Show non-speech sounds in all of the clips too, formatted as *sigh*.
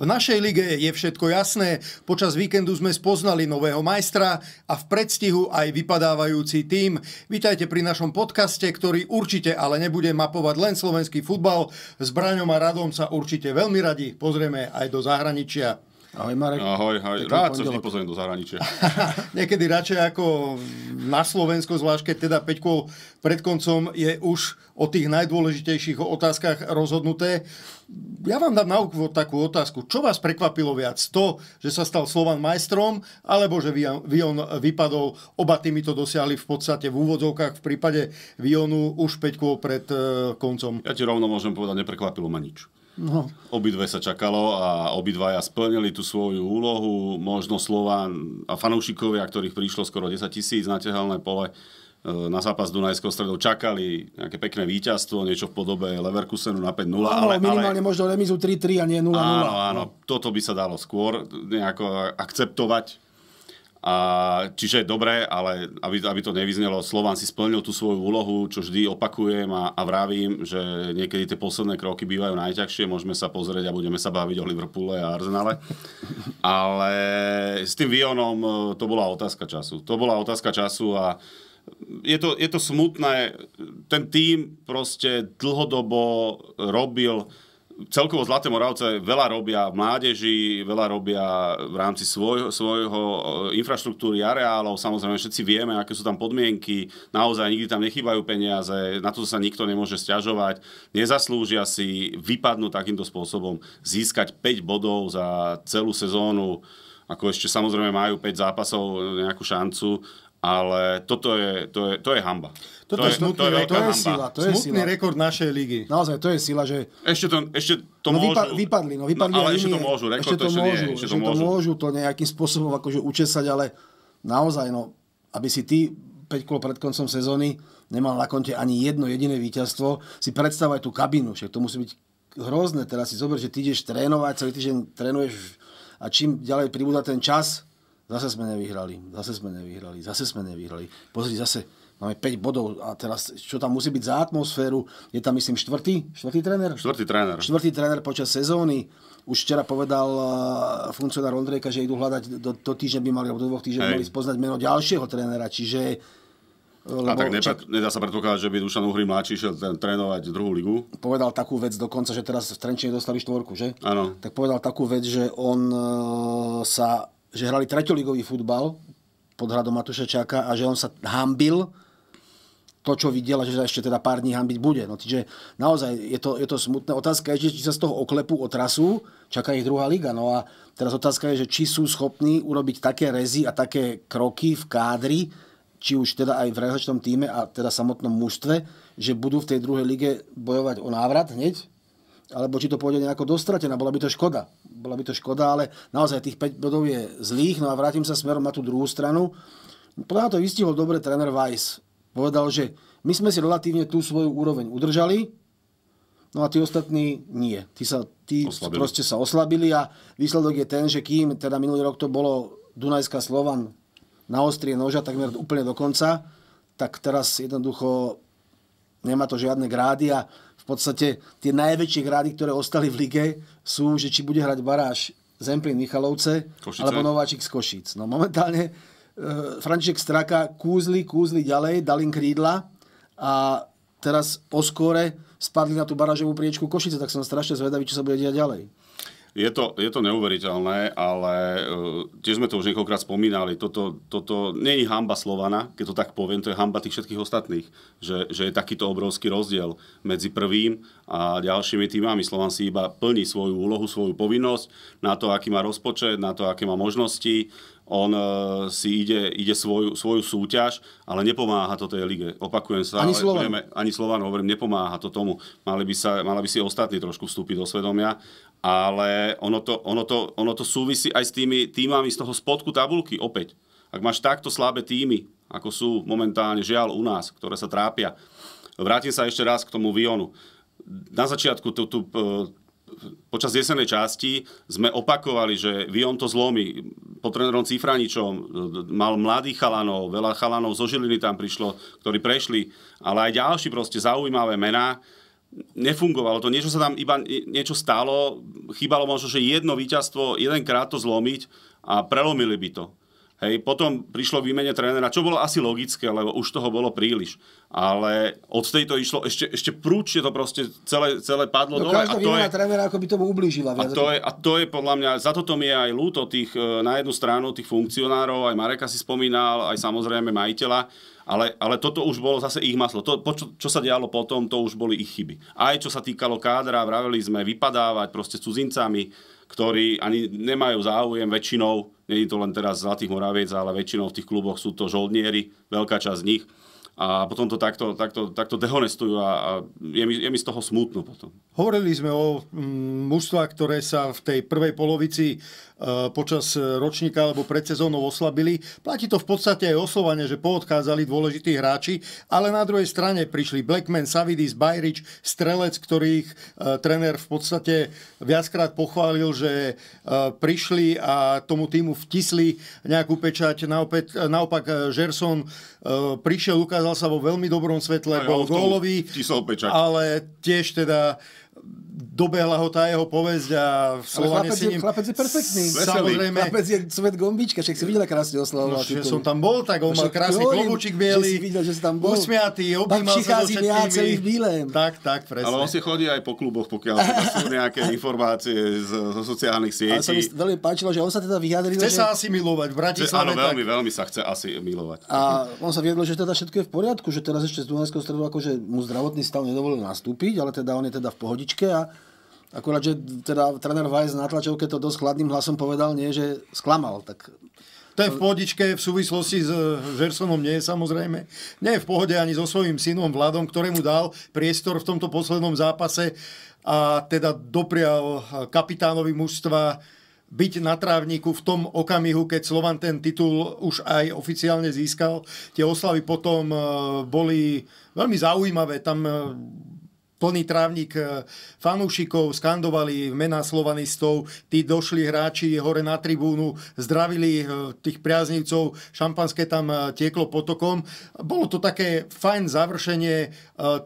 V našej lige je všetko jasné, počas víkendu sme spoznali nového majstra a v predstihu aj vypadávajúci tým. Vítajte pri našom podcaste, ktorý určite ale nebude mapovať len slovenský futbal. S Braňom a Radom sa určite veľmi radi pozrieme aj do zahraničia. Ahoj Marek. Ahoj, ahoj. Rád sa vždy do zahraničia. *laughs* Niekedy radšej ako na Slovensko, zvlášť keď teda Peťko pred koncom je už o tých najdôležitejších otázkach rozhodnuté. Ja vám dám na úvod takú otázku. Čo vás prekvapilo viac? To, že sa stal Slovan majstrom, alebo že Vion vypadol? Oba tými to dosiahli v podstate v úvodzovkách v prípade Vionu už Peťko pred eh, koncom. Ja ti rovno môžem povedať, neprekvapilo ma nič. No. Obidve sa čakalo a obidvaja splnili tú svoju úlohu. Možno slova a fanúšikovia, ktorých prišlo skoro 10 tisíc na tehalné pole e, na zápas Dunajského stredov čakali nejaké pekné víťazstvo, niečo v podobe Leverkusenu na 5-0. Áno, ale, minimálne ale... možno remizu 3-3 a nie 0-0. Áno, áno, toto by sa dalo skôr nejako akceptovať a, čiže dobré, ale aby, aby to nevyznelo, Slován si splnil tú svoju úlohu, čo vždy opakujem a, a vravím, že niekedy tie posledné kroky bývajú najťažšie, môžeme sa pozrieť a budeme sa baviť o Liverpoole a Arsenale. Ale s tým Vionom e, to bola otázka času. To bola otázka času a je to, je to smutné. Ten tým proste dlhodobo robil celkovo Zlaté Moravce veľa robia v mládeži, veľa robia v rámci svojho, svojho e, infraštruktúry, areálov. Samozrejme, všetci vieme, aké sú tam podmienky. Naozaj nikdy tam nechýbajú peniaze, na to sa nikto nemôže stiažovať. Nezaslúžia si vypadnúť takýmto spôsobom, získať 5 bodov za celú sezónu ako ešte samozrejme majú 5 zápasov nejakú šancu, ale toto je, to je, to je hamba. Toto to je, smutný, to je, to je sila. To je smutný sila. rekord našej ligy. Naozaj, to je sila, že... Ešte to, ešte to no, môžu... Vypa- vypadli, no, no vypadli. No, ale ešte to môžu, rekord ešte to, ešte môžu, nie, ešte, ešte to môžu. môžu to nejakým spôsobom akože učesať, ale naozaj, no, aby si ty 5 kolo pred koncom sezóny nemal na konte ani jedno jediné víťazstvo, si predstavaj tú kabinu, však to musí byť hrozné. Teraz si zober, že ty ideš trénovať, celý týždeň trénuješ a čím ďalej pribúda ten čas, Zase sme nevyhrali, zase sme nevyhrali, zase sme nevyhrali. Pozri, zase máme 5 bodov a teraz, čo tam musí byť za atmosféru? Je tam, myslím, štvrtý, štvrtý tréner? Štvrtý tréner. Štvrtý tréner počas sezóny. Už včera povedal eh, funkcionár Ondrejka, že idú hľadať, do, do týždňa by mali, alebo do dvoch týždňov mali spoznať meno ďalšieho trénera, čiže lebo, eh, a tak nepre, čak, nedá sa predpokladať, že by Dušan Uhry mladší šiel trénovať druhú ligu? Povedal takú vec dokonca, že teraz v Trenčine dostali štvorku, že? Áno. Tak povedal takú vec, že on eh, sa že hrali treťoligový futbal pod hradom Matuša Čáka a že on sa hambil to, čo videl a že sa ešte teda pár dní hambiť bude. No, čiže naozaj je to, je to smutná otázka, je, či sa z toho oklepu trasu, čaká ich druhá liga. No a teraz otázka je, že či sú schopní urobiť také rezy a také kroky v kádri, či už teda aj v realizačnom týme a teda samotnom mužstve, že budú v tej druhej lige bojovať o návrat hneď, alebo či to pôjde nejako dostratená. Bola by to škoda. Bola by to škoda, ale naozaj tých 5 bodov je zlých. No a vrátim sa smerom na tú druhú stranu. Podľa to vystihol dobre tréner Weiss. Povedal, že my sme si relatívne tú svoju úroveň udržali, no a tí ostatní nie. Tí sa, tí oslabili. proste sa oslabili a výsledok je ten, že kým teda minulý rok to bolo Dunajská Slovan na ostrie noža takmer úplne do konca, tak teraz jednoducho nemá to žiadne grády a podstate tie najväčšie hrády, ktoré ostali v lige, sú, že či bude hrať baráž Zemplín Michalovce Košice. alebo Nováčik z Košíc. No momentálne e, František Straka kúzli, kúzli ďalej, dal im krídla a teraz po skóre spadli na tú barážovú priečku Košice, tak som strašne zvedavý, čo sa bude diať ďalej. Je to, je to neuveriteľné, ale uh, tiež sme to už niekoľkrát spomínali, toto, toto nie je hamba Slovana, keď to tak poviem, to je hamba tých všetkých ostatných, že, že je takýto obrovský rozdiel medzi prvým a ďalšími týmami. Slovan si iba plní svoju úlohu, svoju povinnosť na to, aký má rozpočet, na to, aké má možnosti, on e, si ide, ide svoju, svoju súťaž, ale nepomáha to tej lige. Opakujem sa, ani Slovan, budeme, ani Slovan hovorím, nepomáha to tomu. Mali by, sa, mali by si ostatní trošku vstúpiť do svedomia, ale ono to, ono to, ono to súvisí aj s tými týmami z toho spodku tabulky opäť. Ak máš takto slabé týmy, ako sú momentálne žiaľ u nás, ktoré sa trápia, vrátim sa ešte raz k tomu Vionu. Na začiatku tú, tú, e, počas jesenej časti sme opakovali, že on to zlomí. Po trénerom Cifraničom mal mladých chalanov, veľa chalanov zo Žiliny tam prišlo, ktorí prešli, ale aj ďalší proste zaujímavé mená. Nefungovalo to, niečo sa tam iba niečo stalo, chýbalo možno, že jedno víťazstvo, jedenkrát to zlomiť a prelomili by to. Hej, potom prišlo k výmene trénera, čo bolo asi logické, lebo už toho bolo príliš. Ale od tejto išlo ešte, ešte prúčne to proste celé, celé padlo no, dole. a to je, trénera ako by tomu ublížila. A to, je, a to je podľa mňa, za toto mi je aj ľúto tých, e, na jednu stranu tých funkcionárov, aj Mareka si spomínal, aj samozrejme majiteľa, ale, ale toto už bolo zase ich maslo. To, čo, čo sa dialo potom, to už boli ich chyby. Aj čo sa týkalo kádra, vraveli sme vypadávať proste s cudzincami, ktorí ani nemajú záujem väčšinou Není to len teraz Zlatých Moraviec, ale väčšinou v tých kluboch sú to žoldnieri, veľká časť z nich a potom to takto, takto, takto dehonestujú a, a je, mi, je mi z toho smutno potom. Hovorili sme o mm, mužstva, ktoré sa v tej prvej polovici e, počas ročníka alebo pred sezónou oslabili. Platí to v podstate aj oslovanie, že poodchádzali dôležití hráči, ale na druhej strane prišli Blackman, Savidis, Bajrič, Strelec, ktorých e, tréner v podstate viackrát pochválil, že e, prišli a tomu týmu vtisli nejakú pečať. Naopak, naopak e, Žerson e, prišiel, ukázal ukázal sa vo veľmi dobrom svetle, bol gólový, ale tiež teda dobehla ho tá jeho povesť a v Slovane si ním... Chlapec je perfektný. Samozrejme. Chlapec je svet gombička, však si videla krásne oslavoval. No, že som tam bol, tak on mal krásny klobúčik bielý. Že videl, že si tam bol. Usmiatý, objímal sa so všetkými. Tak, tak, presne. Ale on si chodí aj po kluboch, pokiaľ teda *laughs* sú nejaké informácie z, zo sociálnych sietí. Ale sa mi veľmi páčilo, že on sa teda vyjadril. Chce že... sa asi milovať v Bratislave. Áno, veľmi, tak... veľmi sa chce asi milovať. A on sa vyjadril, že teda všetko je v poriadku, že teraz ešte z Dunajského stredu akože mu zdravotný stav nedovolil nastúpiť, ale teda on je teda v pohodičke lavičke a akurát, že teda tréner Weiss na tlačovke to dosť chladným hlasom povedal, nie, že sklamal, tak to je v pohodičke v súvislosti s Žersonom nie, samozrejme. Nie je v pohode ani so svojím synom Vladom, ktorému dal priestor v tomto poslednom zápase a teda doprial kapitánovi mužstva byť na trávniku v tom okamihu, keď Slovan ten titul už aj oficiálne získal. Tie oslavy potom eh, boli veľmi zaujímavé. Tam eh, plný trávnik e, fanúšikov, skandovali mená slovanistov, tí došli hráči hore na tribúnu, zdravili e, tých priaznivcov, šampanské tam e, tieklo potokom. Bolo to také fajn završenie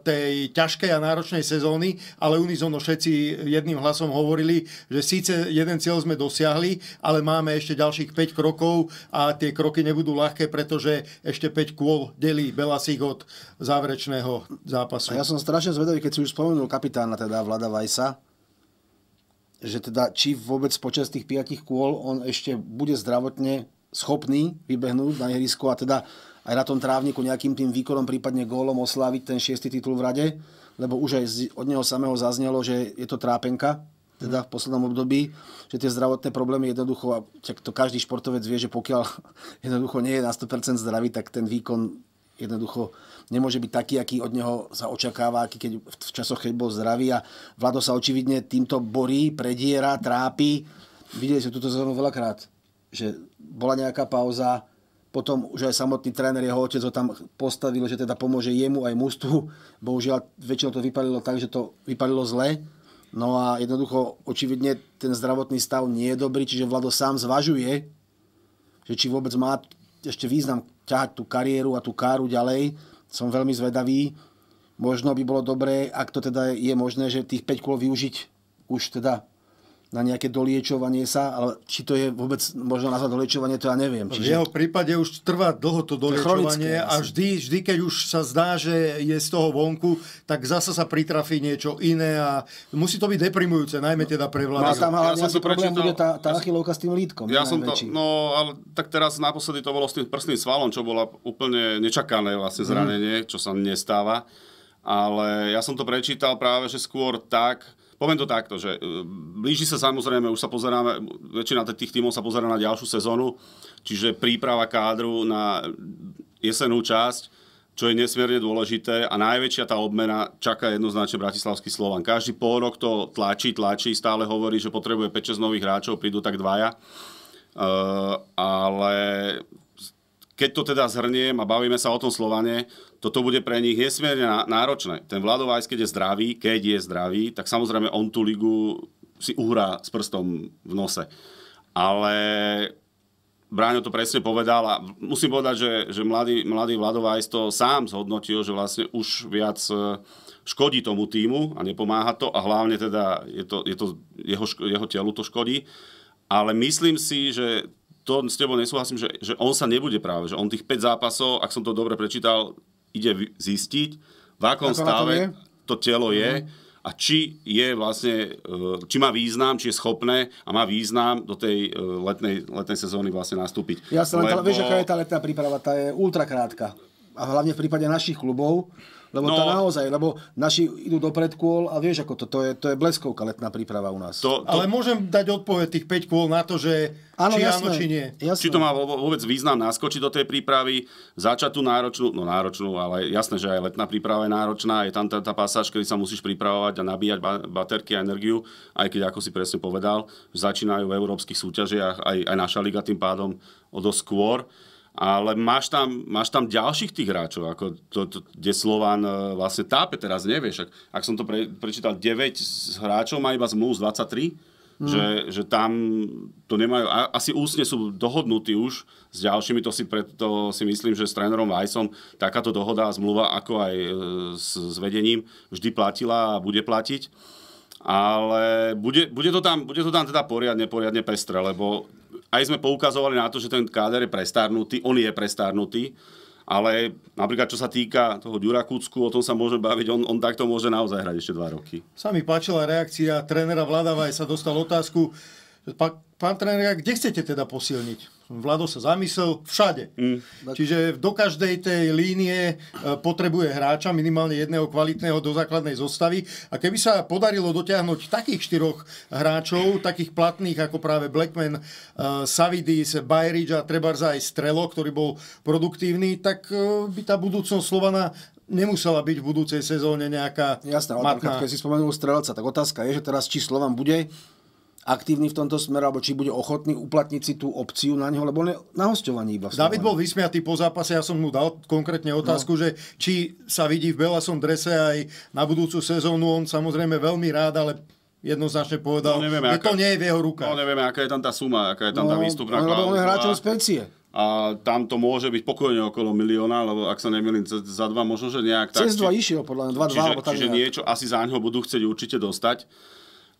tej ťažkej a náročnej sezóny, ale unizono všetci jedným hlasom hovorili, že síce jeden cieľ sme dosiahli, ale máme ešte ďalších 5 krokov a tie kroky nebudú ľahké, pretože ešte 5 kôl delí Belasík od záverečného zápasu. A ja som strašne zvedavý, keď si už spomenul kapitána, teda Vlada Vajsa, že teda či vôbec počas tých piatich kôl on ešte bude zdravotne schopný vybehnúť na ihrisko a teda aj na tom trávniku nejakým tým výkonom, prípadne gólom osláviť ten šiestý titul v rade, lebo už aj od neho samého zaznelo, že je to trápenka, teda v poslednom období, že tie zdravotné problémy jednoducho, a to každý športovec vie, že pokiaľ *laughs* jednoducho nie je na 100% zdravý, tak ten výkon jednoducho nemôže byť taký, aký od neho sa očakáva, aký keď, v časoch, keď bol zdravý a Vlado sa očividne týmto borí, prediera, trápi. Videli sme túto sezónu veľakrát, že bola nejaká pauza, potom už aj samotný tréner, jeho otec ho tam postavil, že teda pomôže jemu aj mustu. Bohužiaľ, väčšinou to vypadilo tak, že to vypadilo zle. No a jednoducho, očividne ten zdravotný stav nie je dobrý, čiže Vlado sám zvažuje, že či vôbec má ešte význam ťahať tú kariéru a tú káru ďalej. Som veľmi zvedavý. Možno by bolo dobré, ak to teda je možné, že tých 5 kôl využiť už teda na nejaké doliečovanie sa, ale či to je vôbec možno nazvať doliečovanie, to ja neviem. Čiže... V jeho prípade už trvá dlho to doliečovanie to a vždy, vždy, keď už sa zdá, že je z toho vonku, tak zasa sa pritrafí niečo iné a musí to byť deprimujúce, najmä no. teda pre no vlády. Má tam ale ja som problém bude tá, tá ja s tým lítkom. Ja som to, no ale tak teraz naposledy to bolo s tým prstným svalom, čo bola úplne nečakané vlastne mhm. zranenie, mm. čo sa nestáva. Ale ja som to prečítal práve, že skôr tak, poviem to takto, že e, blíži sa samozrejme, už sa pozeráme, väčšina tých tímov sa pozerá na ďalšiu sezónu, čiže príprava kádru na jesenú časť, čo je nesmierne dôležité a najväčšia tá obmena čaká jednoznačne Bratislavský Slovan. Každý pôrok rok to tlačí, tlačí, stále hovorí, že potrebuje 5-6 nových hráčov, prídu tak dvaja. Uh, ale keď to teda zhrniem a bavíme sa o tom Slovane, toto bude pre nich nesmierne náročné. Ten Vladovajs, keď je zdravý, keď je zdravý, tak samozrejme on tú ligu si uhrá s prstom v nose. Ale Bráňo to presne povedal a musím povedať, že, že mladý, mladý Vladovajs to sám zhodnotil, že vlastne už viac e, škodí tomu týmu a nepomáha to a hlavne teda je to, je to, jeho, jeho telu to škodí. Ale myslím si, že to s tebou nesúhlasím, že, že on sa nebude práve, že on tých 5 zápasov, ak som to dobre prečítal, ide zistiť, v akom Ako stave to, to telo je mhm. a či je vlastne, eh, či má význam, či je schopné a má význam do tej eh, letnej, letnej sezóny vlastne nastúpiť. Ja sa len, Lebo... vieš, aká je tá letná príprava, tá je ultrakrátka. A hlavne v prípade našich klubov, lebo no, to naozaj, lebo naši idú do predkôl a vieš, ako to, to je, to je bleskovka letná príprava u nás. To, to... Ale môžem dať odpoveď tých 5 kôl na to, že Áno, či jasné, áno, či nie. Jasné. Či to má vôbec význam naskočiť do tej prípravy, začať tú náročnú, no náročnú, ale jasné, že aj letná príprava je náročná, je tam tá, tá pasáž, kedy sa musíš pripravovať a nabíjať baterky a energiu, aj keď, ako si presne povedal, začínajú v európskych súťažiach, aj, aj naša liga tým pádom o dosť skôr ale máš tam, máš tam ďalších tých hráčov, ako to, to, kde Slován e, vlastne tápe teraz, nevieš. Ak, ak som to pre, prečítal, 9 z hráčov má iba zmluvu z 23, Mm. Že, že tam to nemajú, asi úsne sú dohodnutí už s ďalšími, to si preto si myslím, že s trénerom Vajsom takáto dohoda a zmluva, ako aj e, s, s vedením, vždy platila a bude platiť. Ale bude, bude, to tam, bude to tam teda poriadne, poriadne pestre, lebo aj sme poukazovali na to, že ten káder je prestárnutý, on je prestárnutý, ale napríklad čo sa týka toho Ďura Kucku, o tom sa môže baviť, on, on takto môže naozaj hrať ešte dva roky. Sami páčila reakcia trénera Vladava, aj sa dostal otázku, Pán, pán tréner, kde chcete teda posilniť? Vlado sa zamyslel všade. Mm. Čiže do každej tej línie e, potrebuje hráča, minimálne jedného kvalitného do základnej zostavy. A keby sa podarilo dotiahnuť takých štyroch hráčov, takých platných ako práve Blackman, e, Savidis, Bajrič a Trebarza aj Strelo, ktorý bol produktívny, tak e, by tá budúcnosť Slovana nemusela byť v budúcej sezóne nejaká ale matná. keď si spomenul strelca, tak otázka je, že teraz či Slovan bude aktívny v tomto smere, alebo či bude ochotný uplatniť si tú opciu na neho, lebo on je na hostovaní iba. David bol vysmiatý po zápase, ja som mu dal konkrétne otázku, no. že či sa vidí v Belasom drese aj na budúcu sezónu, on samozrejme veľmi rád, ale jednoznačne povedal, no, nevieme, že aká, to nie je v jeho rukách. No nevieme, aká je tam tá suma, aká je tam no, tá výstupná no, klauzula. on je hráčom z A tam to môže byť pokojne okolo milióna, lebo ak sa nemýlim, za dva možno, že nejak tak. Cez dva išiel, podľa mňa, dva, dva, čiže, dva, čiže nejak. niečo asi za ňo budú chcieť určite dostať.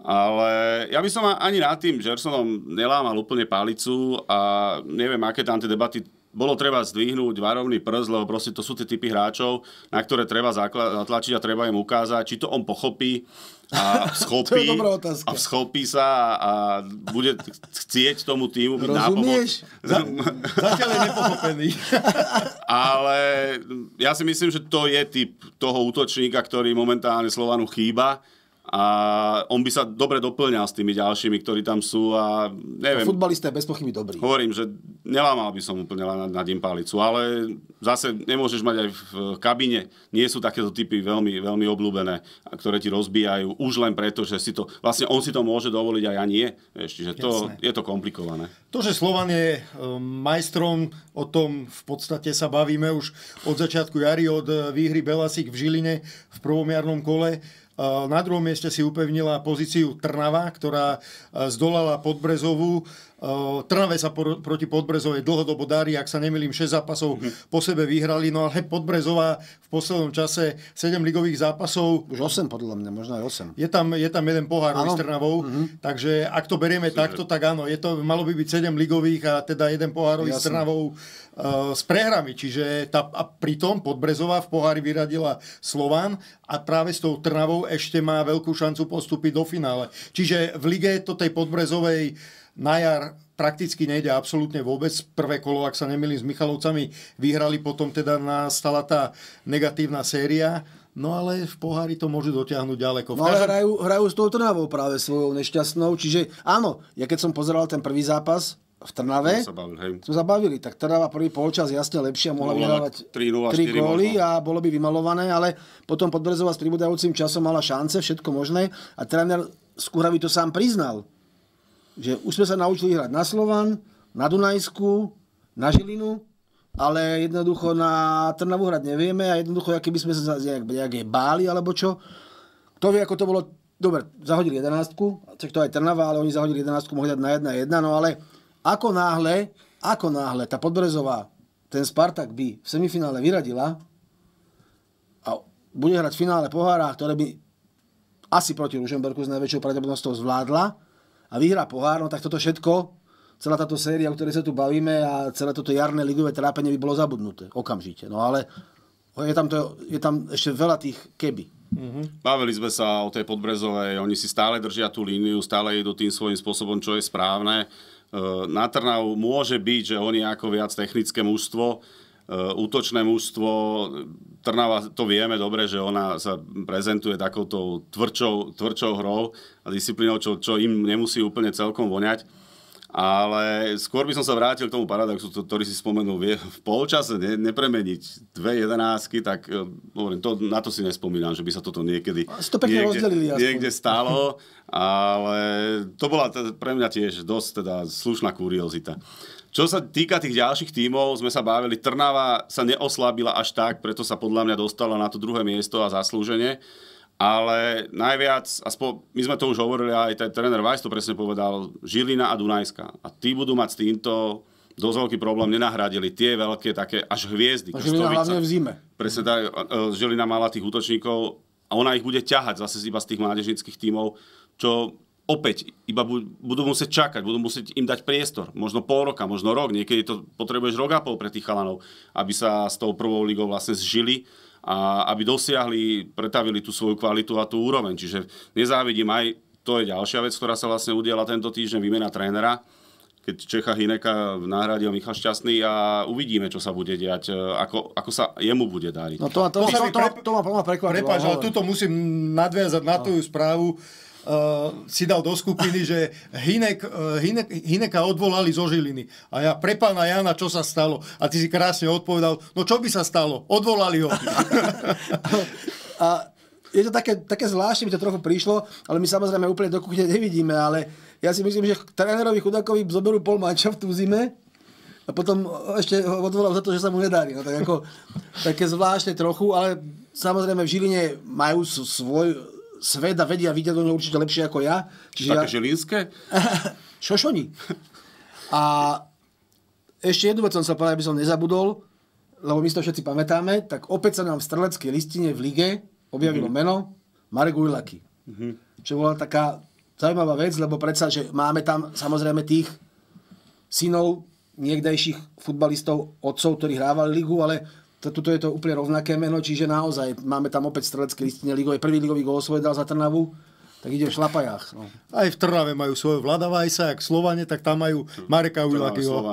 Ale ja by som ani nad tým Gersonom nelámal úplne palicu a neviem, aké tam tie debaty bolo treba zdvihnúť varovný prst, lebo proste to sú tie typy hráčov, na ktoré treba zatlačiť a treba im ukázať, či to on pochopí a *laughs* schopí, a schopí sa a, bude chcieť tomu týmu byť Rozumieš? Za- *laughs* Zatiaľ je nepochopený. *laughs* Ale ja si myslím, že to je typ toho útočníka, ktorý momentálne Slovanu chýba a on by sa dobre doplňal s tými ďalšími, ktorí tam sú a neviem. A futbalista je bez pochyby dobrý. Hovorím, že nelámal by som úplne nad, nad ním palicu, ale zase nemôžeš mať aj v kabine. Nie sú takéto typy veľmi, veľmi obľúbené, ktoré ti rozbijajú už len preto, že si to, vlastne on si to môže dovoliť a ja nie. Vieš, čiže to, je to komplikované. To, že Slovan je e, majstrom, o tom v podstate sa bavíme už od začiatku jary, od e, výhry Belasik v Žiline v prvom jarnom kole. Na druhom mieste si upevnila pozíciu Trnava, ktorá eh, zdolala Podbrezovú Eh, Trnave sa por, proti Podbrezovej dlhodobo darí, ak sa nemilím 6 zápasov mm-hmm. po sebe vyhrali, no ale Podbrezová v poslednom čase 7 ligových zápasov. Už 8 podľa mňa, možno aj 8. Je tam, je tam jeden pohár s Trnavou, mm-hmm. takže ak to berieme Súže. takto, tak áno, je to, malo by byť 7 ligových a teda jeden pohárový s Trnavou eh, s prehrami, čiže tá, a pritom Podbrezová v pohári vyradila slovan. a práve s tou Trnavou ešte má veľkú šancu postúpiť do finále. Čiže v lige to tej Podbrezovej na jar prakticky nejde absolútne vôbec. Prvé kolo, ak sa nemýlim, s Michalovcami vyhrali, potom teda nastala tá negatívna séria. No ale v pohári to môžu dotiahnuť ďaleko. No ale hrajú, hrajú s tou Trnavou práve svojou nešťastnou, čiže áno, ja keď som pozeral ten prvý zápas, v Trnave. Sme sa bavili, hej. Sme sa bavili, tak Trnava prvý polčas jasne lepšia, mohla vyhrávať 3, 3 góly a bolo by vymalované, ale potom Podbrezová s pribudajúcim časom mala šance, všetko možné a tréner Skúravi to sám priznal že už sme sa naučili hrať na Slovan, na Dunajsku, na Žilinu, ale jednoducho na Trnavu hrať nevieme a jednoducho, by sme sa nejak, nejak báli alebo čo. Kto vie, ako to bolo dobre, zahodili jedenáctku, tak to aj Trnava, ale oni zahodili jedenáctku, mohli dať na 1 jedna, no ale ako náhle, ako náhle tá Podbrezová, ten Spartak by v semifinále vyradila a bude hrať v finále pohára, ktoré by asi proti Ružomberku s najväčšou pravdepodobnosťou zvládla, a vyhrá pohár, no tak toto všetko, celá táto séria, o ktorej sa tu bavíme a celé toto jarné ligové trápenie by bolo zabudnuté okamžite. No ale je tam, to, je tam ešte veľa tých keby. Mm-hmm. Bavili sme sa o tej podbrezovej, oni si stále držia tú líniu, stále idú tým svojím spôsobom, čo je správne. E, na Trnavu môže byť, že oni ako viac technické mužstvo Eh, útočné mužstvo, Trnava, to vieme dobre, že ona sa prezentuje takouto tvrdšou, tvrdšou hrou a disciplínou, čo, čo im nemusí úplne celkom voňať. Ale skôr by som sa vrátil k tomu paradoxu, to, ktorý si spomenul. Vie, v polčase ne, nepremeniť dve jedenáctky, tak eh, hovorím, to, na to si nespomínam, že by sa toto niekedy to niekde, niekde stalo. Ale to bola t- pre mňa tiež dosť teda slušná kuriozita. Čo sa týka tých ďalších tímov, sme sa bavili, Trnava sa neoslabila až tak, preto sa podľa mňa dostala na to druhé miesto a zaslúženie. Ale najviac, aspoň, my sme to už hovorili, aj ten tréner Vajs to presne povedal, Žilina a Dunajska. A tí budú mať s týmto dosť veľký problém, nenahradili tie veľké také až hviezdy. A Žilina hlavne v zime. Presne tak, e, e, Žilina mala tých útočníkov a ona ich bude ťahať zase iba z tých mládežnických tímov, čo opäť iba budú musieť čakať, budú musieť im dať priestor. Možno pol roka, možno rok, niekedy to potrebuješ rok a pol pre tých chalanov, aby sa s tou prvou ligou vlastne zžili a aby dosiahli, pretavili tú svoju kvalitu a tú úroveň. Čiže nezávidím aj, to je ďalšia vec, ktorá sa vlastne udiala tento týždeň, výmena trénera keď Čecha Hineka nahradil Michal Šťastný a uvidíme, čo sa bude diať, e, ako, ako sa jemu bude dariť. No to, to, to, to, to to, to ma prekvapilo. Prepač, ale tuto musím nadviazať na no. tú správu uh, si dal do skupiny, že Hinek, uh, Hinek, Hineka odvolali zo Žiliny. A ja, pre pána Jana, čo sa stalo? A ty si krásne odpovedal, no čo by sa stalo? Odvolali ho. *laughs* a je to také, také zvláštne, mi to trochu prišlo, ale my samozrejme úplne do kuchne nevidíme, ale ja si myslím, že trénerovi Chudákovi zoberú pol mača v zime a potom eh, ešte ho za to, že sa mu nedarí. No, tak ako, také zvláštne trochu, ale samozrejme v Žiline majú svoj, svet a vedia vidieť do neho určite lepšie ako ja. Čiže Také ja... žilínske? *laughs* Šošoni. A ešte jednu vec som sa povedal, aby som nezabudol, lebo my si to všetci pamätáme, tak opäť sa nám v streleckej listine v lige objavilo mm-hmm. meno Marek Ujlaky. Mm-hmm. Čo bola taká zaujímavá vec, lebo predsa, že máme tam samozrejme tých synov niekdejších futbalistov, otcov, ktorí hrávali ligu, ale tuto je to úplne rovnaké meno, čiže naozaj máme tam opäť strelecké listine ligové. Prvý ligový gol svoj dal za Trnavu, tak ide v šlapajách. No. Aj v Trnave majú svoje Vladavajsa, ak Slovane, tak tam majú Mareka Ujlakyho. *laughs*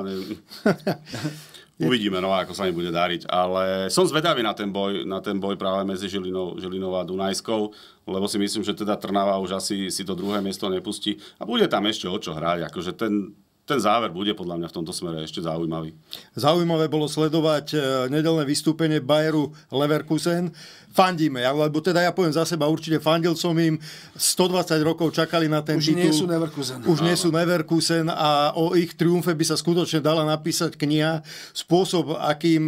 Uvidíme, no, ako sa im bude dariť. Ale som zvedavý na ten boj, na ten boj práve medzi Žilinou, Žilinou a Dunajskou, lebo si myslím, že teda Trnava už asi si to druhé miesto nepustí. A bude tam ešte o čo hrať. Akože ten, ten záver bude podľa mňa v tomto smere ešte zaujímavý. Zaujímavé bolo sledovať e, nedelné vystúpenie Bayeru Leverkusen. Fandíme, alebo teda ja poviem za seba, určite fandil som im. 120 rokov čakali na ten Už titul. Už nie sú Leverkusen. Už nie sú Leverkusen a o ich triumfe by sa skutočne dala napísať kniha. Spôsob, akým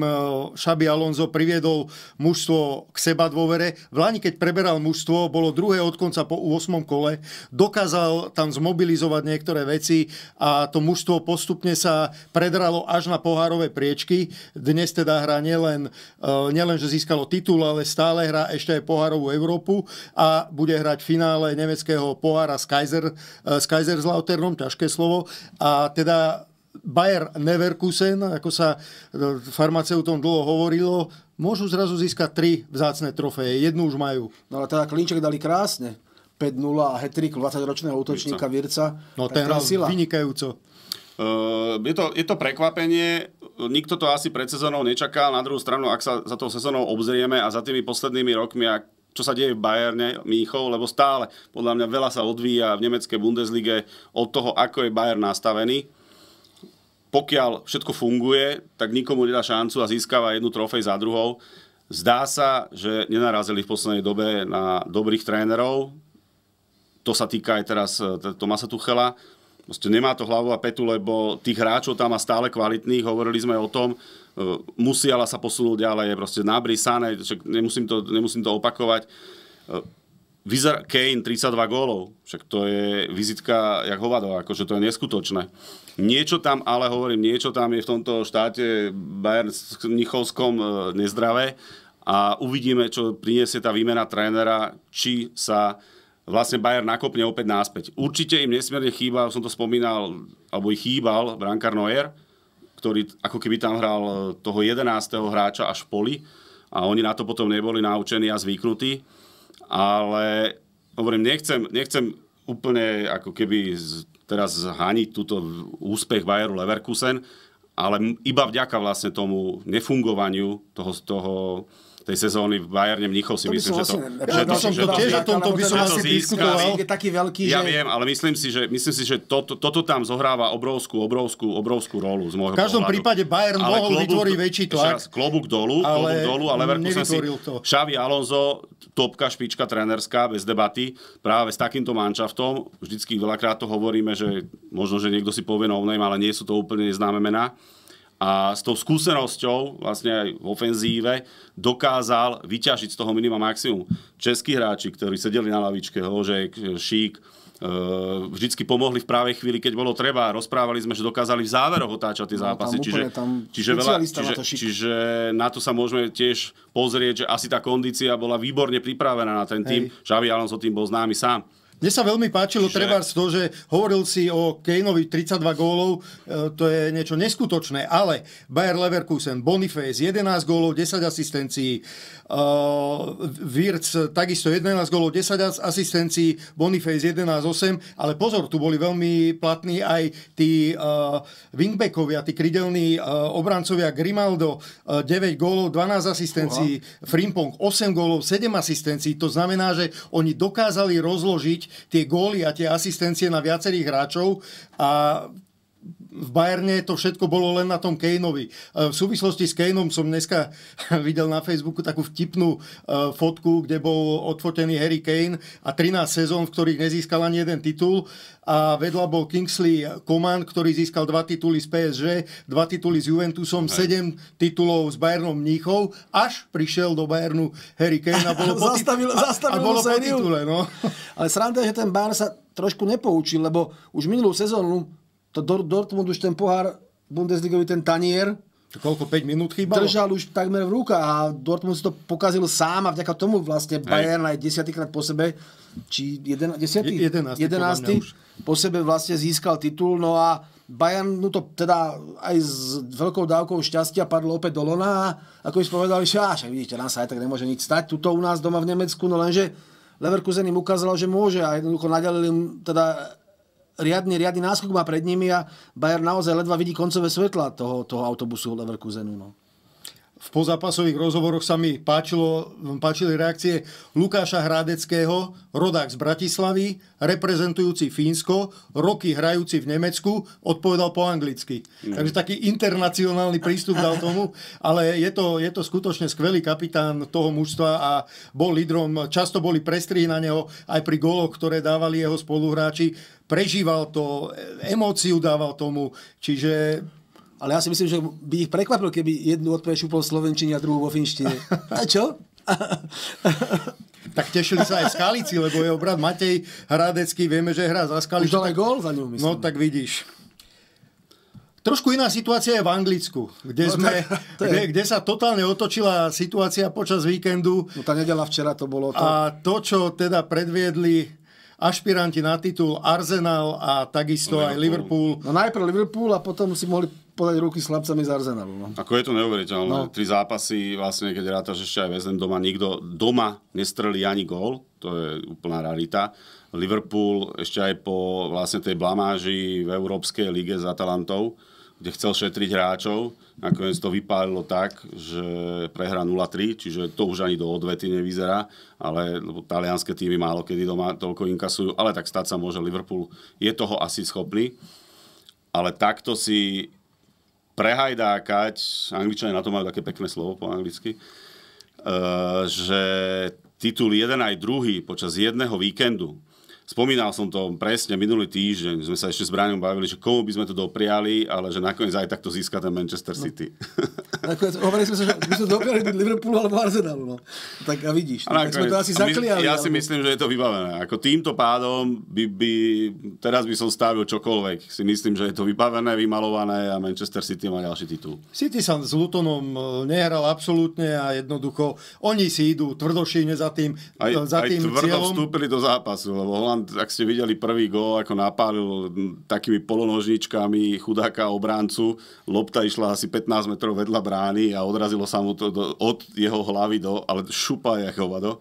Šabi e, Alonso priviedol mužstvo k seba dôvere. V Lani, keď preberal mužstvo, bolo druhé od konca po 8. kole. Dokázal tam zmobilizovať niektoré veci a to mužstvo postupne sa predralo až na pohárové priečky. Dnes teda hrá nielen, e, nielen že získalo titul, ale stále hrá ešte aj pohárovú Európu a bude hrať v finále nemeckého pohára s, Kaiser, e, s Kaiserslauternom, ťažké slovo. A teda Bayer Neverkusen, ako sa e, farmaceutom dlho hovorilo, môžu zrazu získať tri vzácne trofeje. Jednu už majú. No ale teda Klinček dali krásne. 5-0 a hetrik 20-ročného útočníka Virca. No ten hral vynikajúco. Uh, je to, je to prekvapenie, nikto to asi pred sezónou nečakal, na druhú stranu, ak sa za tou sezónou obzrieme a za tými poslednými rokmi, ak čo sa deje v Bayerne Míchov, lebo stále podľa mňa veľa sa odvíja v nemeckej Bundeslige od toho, ako je Bayern nastavený. Pokiaľ všetko funguje, tak nikomu nedá šancu a získava jednu trofej za druhou. Zdá sa, že nenarazili v poslednej dobe na dobrých trénerov, to sa týka aj teraz e, Tomasa Tuchela. Proste nemá to hlavu a petu, lebo tých hráčov tam má stále kvalitných. Hovorili sme o tom, e, ale sa posunúť ďalej, proste Nabry, Sané, nemusím to, nemusím to opakovať. Vyzer, e, Kane 32 gólov, však to je vizitka jak hovado, akože to je neskutočné. Niečo tam, ale hovorím, niečo tam je v tomto štáte Bayern Nichovskom nezdravé a uvidíme, čo priniesie tá výmena trénera, či sa vlastne Bayern nakopne opäť náspäť. Určite im nesmierne chýba, som to spomínal, alebo ich chýbal Brankar Neuer, ktorý ako keby tam hral e, toho 11. hráča až v poli a oni na to potom neboli naučení a zvyknutí. Ale hovorím, nechcem, nechcem úplne ako keby teraz zhaniť túto úspech Bayeru Leverkusen, ale iba vďaka vlastne tomu nefungovaniu toho, toho tej sezóny v Bayerne Mnichov si to myslím, že to... že to, som to tiež o tomto by som asi diskutoval. Je taký veľký, ja že... viem, ale myslím si, že, myslím si, že to, to, toto tam zohráva obrovskú, obrovskú, obrovskú rolu z môjho V každom pohľadu. prípade Bayern ale mohol vytvoriť väčší tlak. Klobúk dolu, ale klobúk dolu, ale Leverkusen si... To. Xavi Alonso, topka, špička trenerská, bez debaty, práve s takýmto manšaftom, vždycky veľakrát to hovoríme, že možno, že niekto si povie novnej, ale nie sú to úplne neznáme mená a s tou skúsenosťou vlastne aj v ofenzíve dokázal vyťažiť z toho minima maximum. Českí hráči, ktorí sedeli na lavičke, Hložek, Šík, e, vždycky pomohli v práve chvíli, keď bolo treba. Rozprávali sme, že dokázali v záveroch otáčať tie no, zápasy. No, čiže, čiže, veľa, čiže, na to čiže na to sa môžeme tiež pozrieť, že asi tá kondícia bola výborne pripravená na ten tým. Hej. Xavi Alonso tým bol známy sám. Mne sa veľmi páčilo Čiže... Trebárs to, že hovoril si o Kejnovi 32 gólov, e, to je niečo neskutočné, ale Bayer Leverkusen, Boniface 11 gólov, 10 asistencií, uh, Wirtz takisto 11 gólov, 10 asistencií, Boniface 11-8, ale pozor, tu boli veľmi platní aj tí uh, e, wingbackovia, tí krydelní uh, obrancovia Grimaldo, uh, 9 gólov, 12 asistencií, Frimpong 8 gólov, 7 asistencií, to znamená, že oni dokázali rozložiť tie góly a tie asistencie na viacerých hráčov a v Bajerne to všetko bolo len na tom Kejnovi. E, v súvislosti s Kejnom som dneska *laughs* videl na Facebooku takú vtipnú e, fotku, kde bol odfotený Harry Kane a 13 sezón, v ktorých nezískal ani jeden titul a vedľa bol Kingsley Coman, ktorý získal dva tituly z PSG, dva tituly s Juventusom, Aj. sedem titulov s Bayernom Mníchov, až prišiel do Bayernu Harry Kane a bolo *laughs* po, zastavil, a, zastavil a bolo po titule. No. *laughs* Ale sranda je, že ten Bayern sa trošku nepoučil, lebo už minulú sezónu to Dortmund už ten pohár Bundesligový, ten tanier, Koľko, 5 minút chýbalo? Držal už takmer v rukách a Dortmund si to pokazil sám a vďaka tomu vlastne Bayern aj desiatýkrát po sebe, či jeden, desiatý? Je, jedenásty, jedenásty po sebe vlastne získal titul, no a Bayern no to teda aj s veľkou dávkou šťastia padlo opäť do lona a ako by povedali, že až vidíte, nás aj tak nemôže nič stať, tuto u nás doma v Nemecku, no lenže Leverkusen im ukázalo, že môže a jednoducho nadalil im teda riadny, riadny náskok má pred nimi a Bayern naozaj ledva vidí koncové svetla toho, toho autobusu Leverkusenu. No v pozápasových rozhovoroch sa mi páčilo, páčili reakcie Lukáša Hradeckého, rodák z Bratislavy, reprezentujúci Fínsko, roky hrajúci v Nemecku, odpovedal po anglicky. Mm. Takže taký internacionálny prístup dal tomu, ale je to, je to skutočne skvelý kapitán toho mužstva a bol lídrom, často boli prestrihy na neho aj pri goloch, ktoré dávali jeho spoluhráči. Prežíval to, emóciu dával tomu, čiže ale ja si myslím, že by ich prekvapil, keby jednu odpoveď šupol v Slovenčine a druhú vo finštine. A čo? *laughs* tak tešili sa aj Skalici, lebo jeho brat Matej Hradecký, vieme, že hrá za Skalici. Už dal aj gól za ňu, myslím. No tak vidíš. Trošku iná situácia je v Anglicku, kde, no, sme, tak, kde, kde sa totálne otočila situácia počas víkendu. No tá nedela včera to bolo to. A to, čo teda predviedli ašpiranti na titul Arsenal a takisto no, aj Liverpool. No najprv Liverpool a potom si mohli podať ruky s chlapcami z Arsenalu. No. Ako je to neuveriteľné. No. Tri zápasy, vlastne, keď rátaš ešte aj väzen doma, nikto doma nestrelí ani gól. To je úplná rarita. Liverpool ešte aj po vlastne tej blamáži v Európskej lige s Atalantou, kde chcel šetriť hráčov. Nakoniec to vypálilo tak, že prehra 0-3, čiže to už ani do odvety nevyzerá, ale lebo talianské týmy málo kedy doma toľko inkasujú, ale tak stať sa môže Liverpool. Je toho asi schopný ale takto si prehajdákať, angličania na to majú také pekné slovo po anglicky, uh, že titul jeden aj druhý počas jedného víkendu Spomínal som to presne minulý týždeň, sme sa ešte s Bráňom bavili, že komu by sme to dopriali, ale že nakoniec aj takto získa ten Manchester no. City. No. *laughs* Nakoniec hovorili sme sa, že by sme dopriali byť Liverpoolu alebo Arsenalu. No. Tak a vidíš, no, tak sme to asi zakliali. Ja si myslím, že je to vybavené. Ako týmto pádom by, by, teraz by som stavil čokoľvek. Si myslím, že je to vybavené, vymalované a Manchester City má ďalší titul. City sa s Lutonom e, nehral absolútne a jednoducho oni si idú tvrdošíne za tým, aj, za tým aj tvrdo cieľom. vstúpili do zápasu, lebo Haaland, ak ste videli prvý gól, ako napálil takými polonožničkami chudáka obráncu, lopta išla asi 15 metrov vedľa brány a odrazilo sa mu to do, od jeho hlavy do, ale šupa je hovado.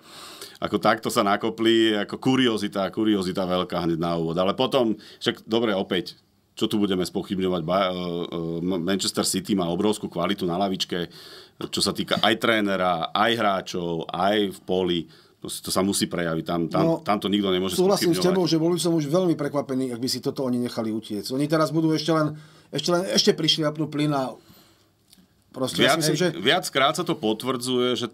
Ako takto sa nakopli, ako kuriozita, kuriozita veľká hneď na úvod. Ale potom, však dobre, opäť, čo tu budeme spochybňovať, e, e, Manchester City má obrovskú kvalitu na lavičke, čo sa týka aj trénera, aj hráčov, aj v poli to, to sa musí prejaviť, tam, tam, no, tam to nikto nemôže Súhlasím s tebou, že bol by som už veľmi prekvapený, ak by si toto oni nechali utiec. Oni teraz budú ešte len, ešte len, ešte prišli apnú plyn a proste, viac, ja myslím, že... krát sa to potvrdzuje, že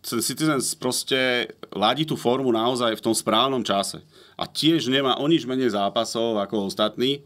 ten Citizens proste ladí tú formu naozaj v tom správnom čase. A tiež nemá o nič menej zápasov ako ostatní,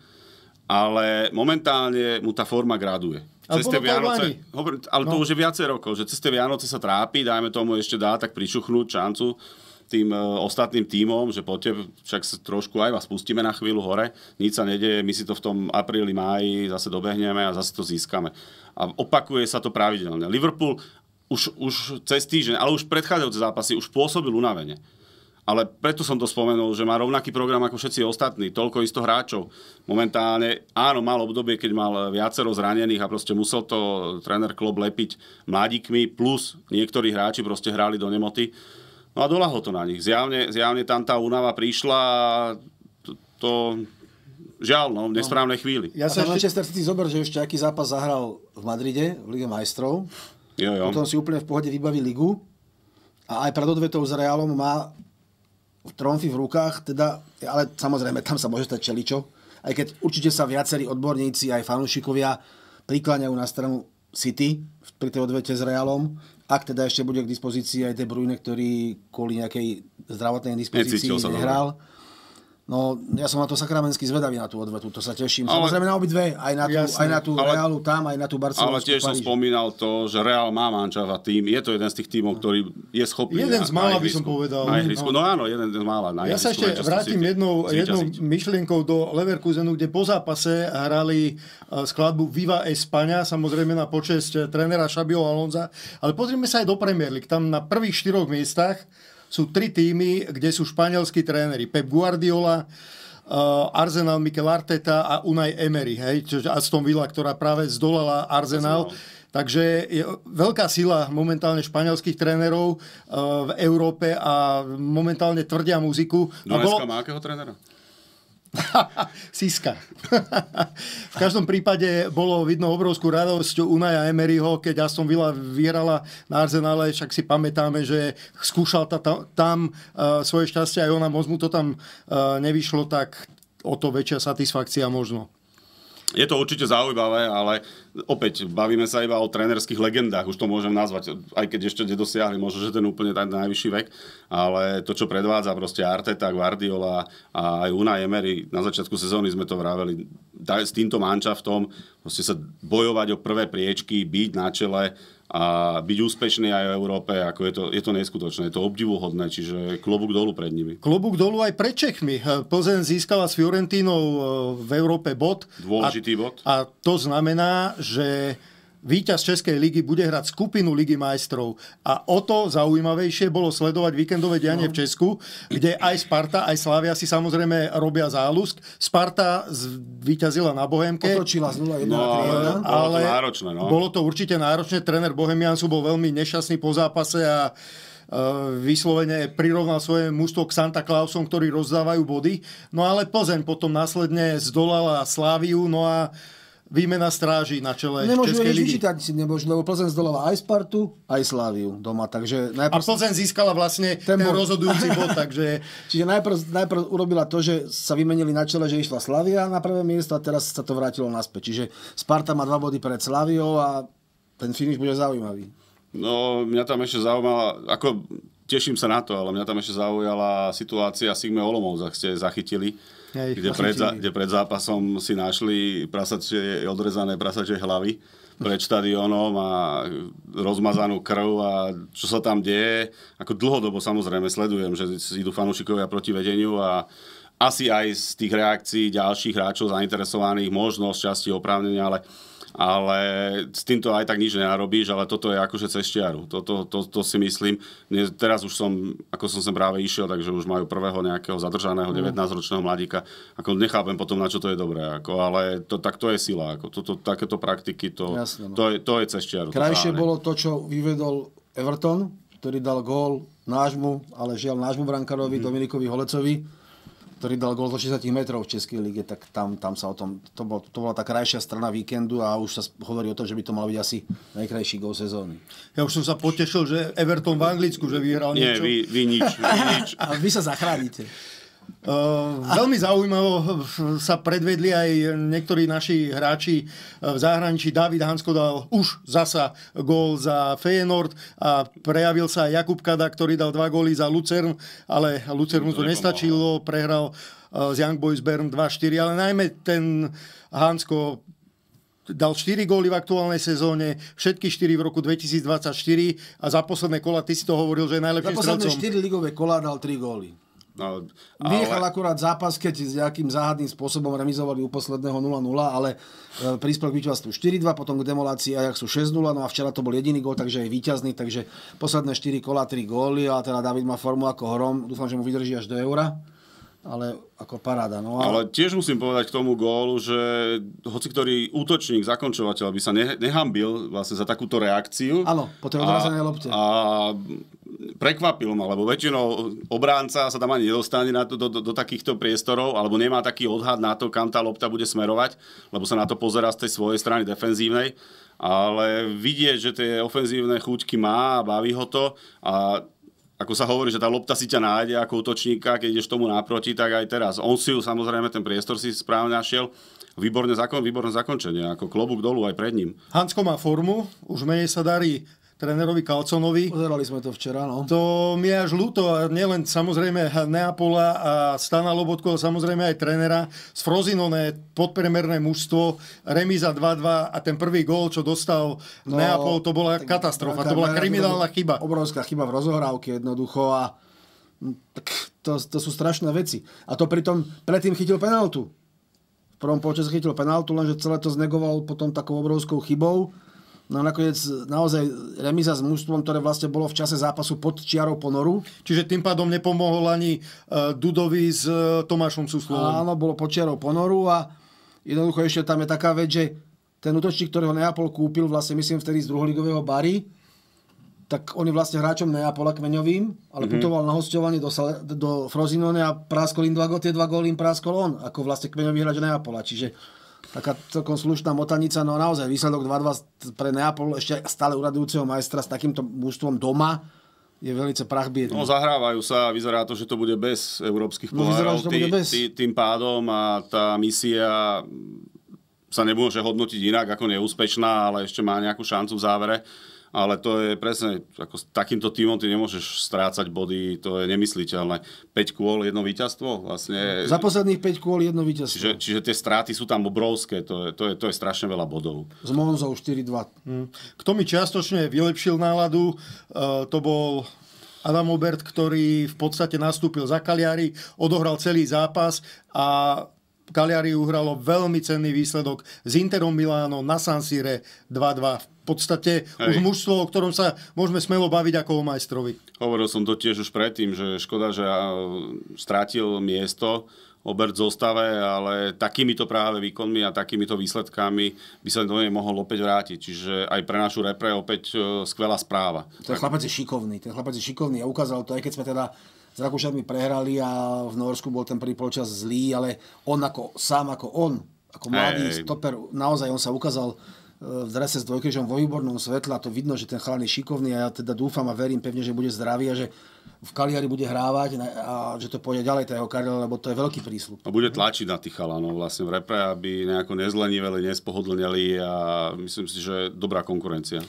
ale momentálne mu tá forma graduje. Cez tie Vianoce, hovor, ale no. to už je viacej rokov, že cez tie Vianoce sa trápi, dajme tomu ešte dá tak prišuchnúť šancu tým e, ostatným tímom, že poďte, však sa trošku aj vás pustíme na chvíľu hore, nič sa nedeje, my si to v tom apríli, máji zase dobehneme a zase to získame. A opakuje sa to pravidelne. Liverpool už, už cez týždeň, ale už predchádzajúce zápasy už pôsobil unavene ale preto som to spomenul, že má rovnaký program ako všetci ostatní, toľko isto hráčov. Momentálne, áno, mal obdobie, keď mal viacero zranených a proste musel to tréner klub lepiť mladíkmi, plus niektorí hráči proste hráli do nemoty. No a doľahlo to na nich. Zjavne, zjavne tam tá únava prišla a to, to žiaľ, no, v no. nesprávnej chvíli. Ja sa ešte... Manchester City zober, že ešte aký zápas zahral v Madride, v Lige majstrov. Jo, jo. Potom si úplne v pohode vybaví ligu. A aj pred odvetou s Realom má tromfy v rukách, teda, ale samozrejme tam sa môže stať čeličo, aj keď určite sa viacerí odborníci, aj fanúšikovia prikláňajú na stranu City pri tej odvete s Realom, ak teda ešte bude k dispozícii aj De Bruyne, ktorý kvôli nejakej zdravotnej dispozícii no. nehral. Dobre No, ja som na to sakramensky zvedavý na tú odvetu, to sa teším. Ale, Samozrejme na obidve, aj na tú, jasne, aj na tú ale, Realu tam, aj na tú Barcelonu. Ale tiež som spomínal to, že Real má mančava tým. Je to jeden z tých tímov, ktorý je schopný Jeden na, z mála by som povedal. Na No. no áno, jeden z mála. Na ja sa ešte vrátim jednou, jednou myšlienkou do Leverkusenu, kde po zápase hrali e, skladbu Viva España, samozrejme na počesť e, trénera Šabio Alonza. Ale pozrieme sa aj do Premier League. Tam na prvých štyroch miestach sú tri týmy, kde sú španielskí tréneri. Pep Guardiola, uh, Arsenal Mikel Arteta a Unai Emery, hej, čiže Aston Villa, ktorá práve zdolala Arsenal. Arsenal. Takže je veľká sila momentálne španielských trénerov uh, v Európe a momentálne tvrdia muziku. Dunajská no bolo... má akého trénera? *laughs* Siska. v každom prípade bolo vidno obrovskú radosť Unaja Emeryho, keď Aston Villa vyhrala na Arsenále, však si pamätáme, že skúšal ta, ta, tam uh, svoje šťastie, aj ona moc mu to tam uh, nevyšlo, tak o to väčšia satisfakcia možno. Je to určite zaujímavé, ale opäť bavíme sa iba o trénerských legendách, už to môžem nazvať, aj keď ešte nedosiahli možno, že ten úplne ten najvyšší vek, ale to, čo predvádza proste Arteta, Guardiola a aj Una Emery, na začiatku sezóny sme to vraveli, s týmto manšaftom proste sa bojovať o prvé priečky, byť na čele, a byť úspešný aj v Európe, ako je to, je to neskutočné, je to obdivuhodné, čiže klobúk dolu pred nimi. Klobúk dolu aj pred Čechmi. Plzeň získala s Fiorentínou e, v Európe bod. Dôležitý a, bod. A to znamená, že Víťaz Českej ligy bude hrať skupinu Ligy majstrov. A o to zaujímavejšie bolo sledovať víkendové dianie no. v Česku, kde aj Sparta, aj Slavia si samozrejme robia záľusk. Sparta vyťazila na Bohemke. Otočila z 0 no, ale bolo to náročné. No. Bolo to určite náročné. Tréner Bohemiansu bol veľmi nešťastný po zápase a e, vyslovene prirovnal svoje mužstvo k Santa Clausom, ktorí rozdávajú body. No ale Plzeň potom následne zdolala Sláviu, no a uh, výmena stráží na čele Nemôžeme Českej ligy. vyčítať si lebo Plzeň zdolala aj Spartu, aj Sláviu doma. Takže najprv... A Plzeň získala vlastne ten, ten rozhodujúci bod. *laughs* Takže... Čiže najprv, najprv urobila to, že sa vymenili na čele, že išla Slavia na prvé miesto a teraz sa to vrátilo naspäť. Čiže Sparta má dva body pred Slaviou a ten finish bude zaujímavý. No, mňa tam ešte zaujímala, ako teším sa na to, ale mňa tam ešte zaujala situácia Sigme Olomouc, ak ste zachytili Hej, kde vlastne pred, kde pred zápasom si našli prasačie, odrezané prasačie hlavy pred štadiónom a rozmazanú krv a čo sa tam deje. Ako dlhodobo samozrejme sledujem, že idú fanúšikovia proti vedeniu a asi aj z tých reakcií ďalších hráčov zainteresovaných, možno časti oprávnenia, ale ale s týmto aj tak nič nenarobíš, ale toto je akože cez čiaru. Toto, to, to, to si myslím. Nie, teraz už som, ako som sem práve išiel, takže už majú prvého nejakého zadržaného 19-ročného no. mladíka. Ako nechápem potom, na čo to je dobré. Ako, ale to, tak to je sila. Ako, to, to, takéto praktiky, to, Jasne, no. to, je, to je cez čiaru. Krajšie to bolo to, čo vyvedol Everton, ktorý dal gól nášmu, ale žiaľ nášmu brankárovi mm Dominikovi Holecovi ktorý dal gol zo 60 metrov v Českej lige, tak tam, tam sa o tom, to, bol, to bola tá krajšia strana víkendu a už sa hovorí o tom, že by to mal byť asi najkrajší gol sezóny. Ja už som sa potešil, že Everton v Anglicku, že vyhral niečo. Nie, vy, vy nič. Vy nič. *laughs* a vy sa zachránite. Uh, veľmi zaujímavo eh, sa predvedli aj niektorí naši hráči eh, v zahraničí. David Hansko dal už zasa gól za Feyenoord a prejavil sa Jakub Kada, ktorý dal dva góly za Lucern, ale Lucernu to nestačilo, prehral eh, z Young Boys Bern 2-4, ale najmä ten Hansko dal 4 góly v aktuálnej sezóne, všetky 4 v roku 2024 a za posledné kola, ty si to hovoril, že je najlepším strelcom. Za posledné strelcom. 4 ligové kola dal 3 góly. No, ale... Vynechal akurát zápas, keď s nejakým záhadným spôsobom remizovali u posledného 0-0, ale e, prispel k víťazstvu 4-2, potom k demolácii Ajaxu 6-0, no a včera to bol jediný gól, takže je víťazný, takže posledné 4 kola, 3 góly a teda David má formu ako hrom, dúfam, že mu vydrží až do eura ale ako paráda. No a... Ale tiež musím povedať k tomu gólu, že hoci ktorý útočník, zakončovateľ by sa nehambil vlastne za takúto reakciu. Áno, po tej odrazenej lopte. A prekvapil ma, lebo väčšinou obránca sa tam ani nedostane na to, do, do, do takýchto priestorov, alebo nemá taký odhad na to, kam tá lopta bude smerovať, lebo sa na to pozera z tej svojej strany defenzívnej. Ale vidieť, že tie ofenzívne chuťky má a baví ho to a ako sa hovorí, že tá lopta si ťa nájde ako útočníka, keď ideš tomu naproti, tak aj teraz. On si ju samozrejme ten priestor si správne našiel. Výborné, zakon, výborné zakončenie, ako klobúk dolu aj pred ním. Hansko má formu, už menej sa darí trénerovi Kalconovi. Pozerali sme to včera, no. To mi až ľúto, a nielen samozrejme Neapola a Stana Lobotko, ale samozrejme aj trénera. Z Frozinone podpremerné mužstvo, remíza 2-2 a ten prvý gól, čo dostal no, Neapol, to bola katastrofa, to bola kriminálna chyba. Obrovská chyba v rozohrávke jednoducho a tak to, to sú strašné veci. A to pritom predtým chytil penaltu. V prvom počas chytil penaltu, lenže celé to znegoval potom takou obrovskou chybou No nakoniec naozaj remiza s mužstvom, ktoré vlastne bolo v čase zápasu pod čiarou ponoru. Čiže tým pádom nepomohol ani e, Dudovi s e, Tomášom Suslovom. Áno, bolo pod čiarou ponoru a jednoducho ešte tam je taká vec, že ten útočník, ktorého Neapol kúpil, vlastne myslím vtedy z druholigového bary, tak on je vlastne hráčom Neapola kmeňovým, ale mm-hmm. putoval na hostovanie do, do Frozinone a práskol im dva, tie dva góly im práskol on, ako vlastne kmeňový hráč Neapola. Čiže taká celkom slušná motanica, no naozaj výsledok 2-2 pre Neapol, ešte stále uradujúceho majstra s takýmto mužstvom doma, je veľmi prach biedný. No zahrávajú sa a vyzerá to, že to bude bez európskych no, pohárov. Vyzerá, tý, bez. Tý, tým pádom a tá misia sa nemôže hodnotiť inak ako neúspešná, ale ešte má nejakú šancu v závere ale to je presne, ako s takýmto týmom ty nemôžeš strácať body, to je nemysliteľné. 5 kôl, jedno víťazstvo vlastne. Za posledných 5 kôl, jedno víťazstvo. Čiže, čiže tie stráty sú tam obrovské, to je, to je, to je strašne veľa bodov. S Monzou 4-2. Hm. Kto mi čiastočne vylepšil náladu, eh, to bol Adam Obert, ktorý v podstate nastúpil za Kaliari, odohral celý zápas a Kaliari uhralo veľmi cenný výsledok s Interom Miláno na San Sire 2-2 v podstate Hej. už mužstvo, o ktorom sa môžeme smelo baviť ako o majstrovi. Hovoril som to tiež už predtým, že škoda, že strátil miesto Obert zostave, ale takýmito práve výkonmi a takýmito výsledkami by sa do nej mohol opäť vrátiť. Čiže aj pre našu repre opäť e, skvelá správa. Ten chlapec je šikovný, ten chlapec je šikovný a ukázal to, aj keď sme teda s Rakúšanmi prehrali a v Norsku bol ten prvý polčas zlý, ale on ako, sám ako on, ako mladý Ej. stoper, naozaj on sa ukázal e, v drese s dvojkežom vo výbornom svetle a to vidno, že ten chlán je šikovný a ja teda dúfam a verím pevne, že bude zdravý a že v Kaliari bude hrávať a že to pôjde ďalej, tá jeho kariéra, lebo to je veľký prísľub. A bude tlačiť na tých chalanov vlastne v repre, aby nejako nezleniveli, nespohodlňali a myslím si, že dobrá konkurencia.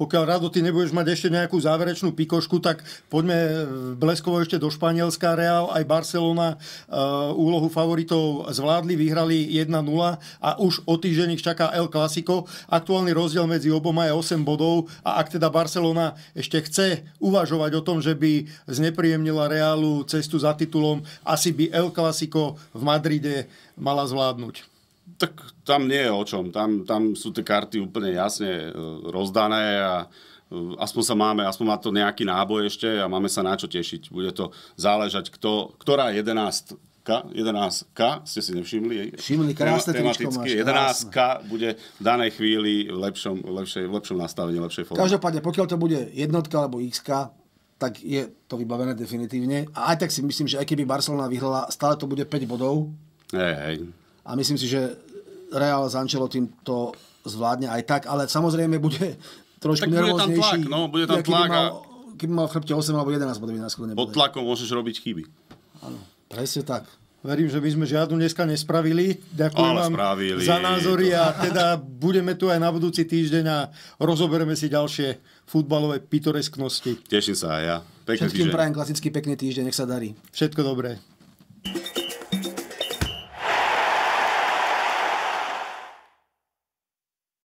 Pokiaľ rado ty nebudeš mať ešte nejakú záverečnú pikošku, tak poďme e, bleskovo ešte do Španielska. Real aj Barcelona e, úlohu favoritov zvládli, vyhrali 1-0 a už o týždeň ich čaká El Clasico. Aktuálny rozdiel medzi oboma je 8 bodov a ak teda Barcelona ešte chce uvažovať o tom, že by znepríjemnila Realu cestu za titulom, asi by El Clasico v Madride mala zvládnuť tak tam nie je o čom. Tam, tam sú tie karty úplne jasne e, rozdané a e, aspoň sa máme, aspoň má to nejaký náboj ešte a máme sa na čo tešiť. Bude to záležať, kto, ktorá 11 K, 11K, ste si nevšimli? Všimli, krásne tematicky. 11K bude v danej chvíli v lepšom, lepšej, v lepšom nastavení, lepšej forme. Každopádne, pokiaľ to bude jednotka alebo X, tak je to vybavené definitívne. A aj tak si myslím, že aj keby Barcelona vyhrala, stále to bude 5 bodov. Hej, hej a myslím si, že Real s Ancelotim to zvládne aj tak, ale samozrejme bude trošku tak bude tam tlak, no, bude tam tlak. Keby mal, keby mal v chrbte 8 alebo 11 bodov, na skôr Pod tlakom môžeš robiť chyby. Áno, presne tak. Verím, že by sme žiadnu dneska nespravili. Ďakujem vám spravili. za názory a teda budeme tu aj na budúci týždeň a rozoberieme si ďalšie futbalové pitoresknosti. Teším sa aj ja. Pekný Všetkým týždeň. prajem klasický pekný týždeň, nech sa darí. Všetko dobré.